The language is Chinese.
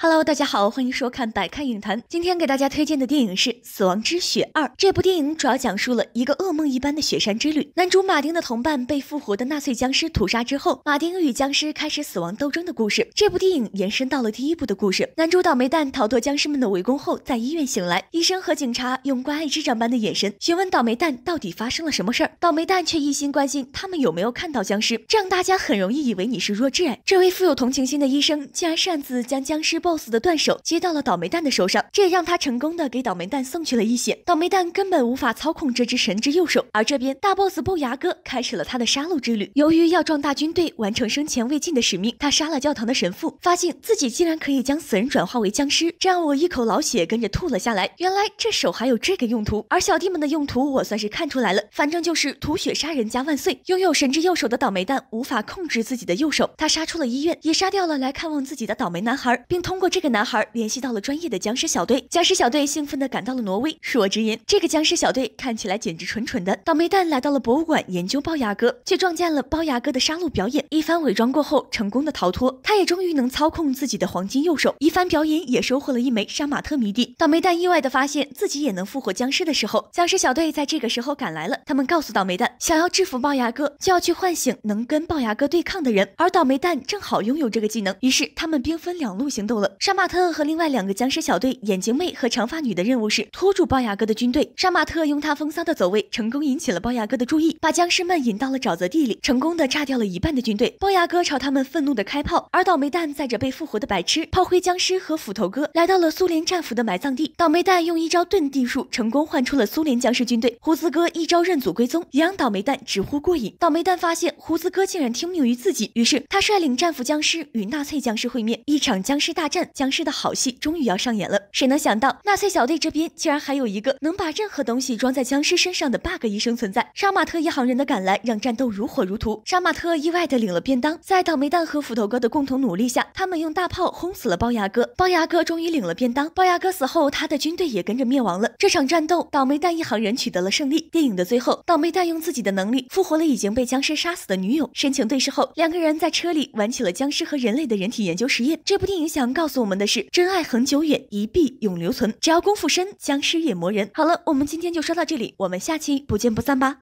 Hello，大家好，欢迎收看百看影坛。今天给大家推荐的电影是《死亡之雪二》。这部电影主要讲述了一个噩梦一般的雪山之旅。男主马丁的同伴被复活的纳粹僵尸屠杀之后，马丁与僵尸开始死亡斗争的故事。这部电影延伸到了第一部的故事。男主倒霉蛋逃脱僵尸们的围攻后，在医院醒来，医生和警察用关爱之长般的眼神询问倒霉蛋到底发生了什么事儿，倒霉蛋却一心关心他们有没有看到僵尸，这样大家很容易以为你是弱智哎。这位富有同情心的医生竟然擅自将僵尸抱。boss 的断手接到了倒霉蛋的手上，这也让他成功的给倒霉蛋送去了一血。倒霉蛋根本无法操控这只神之右手，而这边大 boss 龅牙哥开始了他的杀戮之旅。由于要壮大军队，完成生前未尽的使命，他杀了教堂的神父，发现自己竟然可以将死人转化为僵尸，这让我一口老血跟着吐了下来。原来这手还有这个用途，而小弟们的用途我算是看出来了，反正就是吐血杀人加万岁。拥有神之右手的倒霉蛋无法控制自己的右手，他杀出了医院，也杀掉了来看望自己的倒霉男孩，并通。通过这个男孩联系到了专业的僵尸小队，僵尸小队兴奋的赶到了挪威。恕我直言，这个僵尸小队看起来简直蠢蠢的。倒霉蛋来到了博物馆研究龅牙哥，却撞见了龅牙哥的杀戮表演。一番伪装过后，成功的逃脱。他也终于能操控自己的黄金右手，一番表演也收获了一枚杀马特迷弟。倒霉蛋意外的发现自己也能复活僵尸的时候，僵尸小队在这个时候赶来了。他们告诉倒霉蛋，想要制服龅牙哥，就要去唤醒能跟龅牙哥对抗的人，而倒霉蛋正好拥有这个技能。于是他们兵分两路行动了。杀马特和另外两个僵尸小队，眼镜妹和长发女的任务是拖住龅牙哥的军队。杀马特用他风骚的走位，成功引起了龅牙哥的注意，把僵尸们引到了沼泽地里，成功的炸掉了一半的军队。龅牙哥朝他们愤怒的开炮，而倒霉蛋载着被复活的白痴炮灰僵尸和斧头哥来到了苏联战俘的埋葬地。倒霉蛋用一招遁地术，成功唤出了苏联僵尸军队。胡子哥一招认祖归宗，也让倒霉蛋直呼过瘾。倒霉蛋发现胡子哥竟然听命于自己，于是他率领战俘僵尸与纳粹僵尸会面，一场僵尸大战。僵尸的好戏终于要上演了。谁能想到纳粹小队这边竟然还有一个能把任何东西装在僵尸身上的 bug 医生存在？杀马特一行人的赶来让战斗如火如荼。杀马特意外的领了便当，在倒霉蛋和斧头哥的共同努力下，他们用大炮轰死了龅牙哥。龅牙哥终于领了便当。龅牙哥死后，他的军队也跟着灭亡了。这场战斗，倒霉蛋一行人取得了胜利。电影的最后，倒霉蛋用自己的能力复活了已经被僵尸杀死的女友。深情对视后，两个人在车里玩起了僵尸和人类的人体研究实验。这部电影想告。告诉我们的是：真爱恒久远，一臂永留存。只要功夫深，僵尸也磨人。好了，我们今天就说到这里，我们下期不见不散吧。